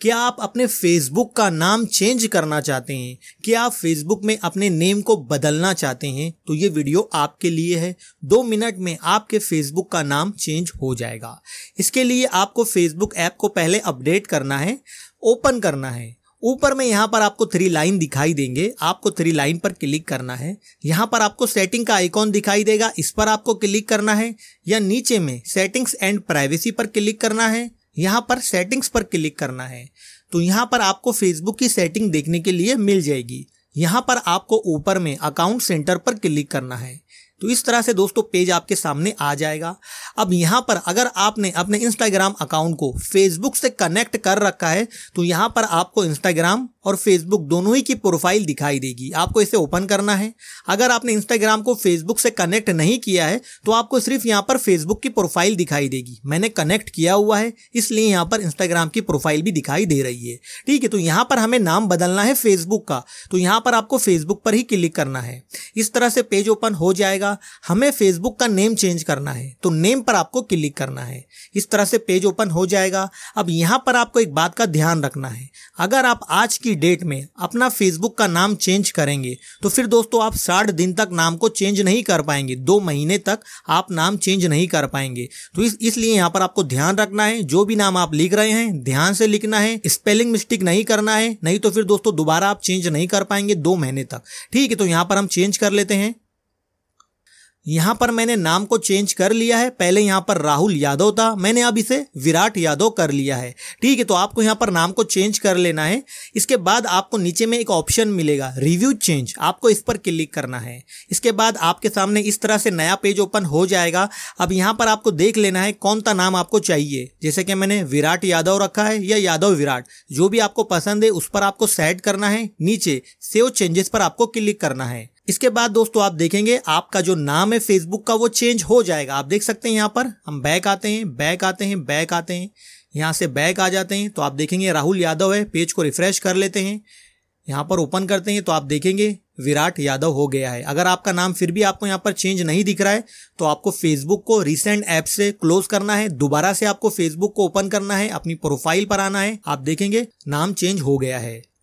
क्या आप अपने फेसबुक का नाम चेंज करना चाहते हैं क्या आप फेसबुक में अपने नेम को बदलना चाहते हैं तो ये वीडियो आपके लिए है दो मिनट में आपके फेसबुक का नाम चेंज हो जाएगा इसके लिए आपको फेसबुक ऐप को पहले अपडेट करना है ओपन करना है ऊपर में यहाँ पर आपको थ्री लाइन दिखाई देंगे आपको थ्री लाइन पर क्लिक करना है यहाँ पर आपको सेटिंग का आइकॉन दिखाई देगा इस पर आपको क्लिक करना है या नीचे में सेटिंग्स एंड प्राइवेसी पर क्लिक करना है यहाँ पर सेटिंग्स पर क्लिक करना है तो यहाँ पर आपको फेसबुक की सेटिंग देखने के लिए मिल जाएगी यहाँ पर आपको ऊपर में अकाउंट सेंटर पर क्लिक करना है तो इस तरह से दोस्तों पेज आपके सामने आ जाएगा अब यहाँ पर अगर आपने अपने इंस्टाग्राम अकाउंट को फेसबुक से कनेक्ट कर रखा है तो यहाँ पर आपको इंस्टाग्राम और फेसबुक दोनों ही की प्रोफाइल दिखाई देगी आपको इसे ओपन करना है अगर आपने इंस्टाग्राम को फेसबुक से कनेक्ट नहीं किया है तो आपको सिर्फ यहाँ पर फेसबुक की प्रोफाइल दिखाई देगी मैंने कनेक्ट किया हुआ है इसलिए यहाँ पर इंस्टाग्राम की प्रोफाइल भी दिखाई दे रही है ठीक है तो यहाँ पर हमें नाम बदलना है फेसबुक का तो यहाँ पर आपको फेसबुक पर ही क्लिक करना है इस तरह से पेज ओपन हो जाएगा हमें फेसबुक का नेम चेंज करना है तो नेम पर आपको क्लिक करना है इस तरह से पेज ओपन हो जाएगा अब यहाँ पर आपको एक बात का ध्यान रखना है अगर आप आज की डेट में अपना फेसबुक का नाम चेंज करेंगे तो फिर दोस्तों आप साठ दिन तक नाम को चेंज नहीं कर पाएंगे दो महीने तक आप नाम चेंज नहीं कर पाएंगे तो इस इसलिए यहाँ पर आपको ध्यान रखना है जो भी नाम आप लिख रहे हैं ध्यान से लिखना है स्पेलिंग मिस्टेक नहीं करना है नहीं तो फिर दोस्तों दोबारा आप चेंज नहीं कर पाएंगे दो महीने तक ठीक है तो यहाँ पर हम चेंज कर लेते हैं यहाँ पर मैंने नाम को चेंज कर लिया है पहले यहाँ पर राहुल यादव था मैंने अब इसे विराट यादव कर लिया है ठीक है तो आपको यहाँ पर नाम को चेंज कर लेना है इसके बाद आपको नीचे में एक ऑप्शन मिलेगा रिव्यू चेंज आपको इस पर क्लिक करना है इसके बाद आपके सामने इस तरह से नया पेज ओपन हो जाएगा अब यहाँ पर आपको देख लेना है कौन सा नाम आपको चाहिए जैसे कि मैंने विराट यादव रखा है या यादव विराट जो भी आपको पसंद है उस पर आपको सेट करना है नीचे सेव चेंजेस पर आपको क्लिक करना है इसके बाद दोस्तों आप देखेंगे आपका जो नाम है फेसबुक का वो चेंज हो जाएगा आप देख सकते हैं यहाँ पर हम बैक आते हैं बैक आते हैं बैक आते हैं यहाँ से बैक आ जाते हैं तो आप देखेंगे राहुल यादव है पेज को रिफ्रेश कर लेते हैं यहाँ पर ओपन करते हैं तो आप देखेंगे विराट यादव हो गया है अगर आपका नाम फिर भी आपको यहाँ पर चेंज नहीं दिख रहा है तो आपको फेसबुक को रिसेंट ऐप से क्लोज करना है दोबारा से आपको फेसबुक को ओपन करना है अपनी प्रोफाइल पर आना है आप देखेंगे नाम चेंज हो गया है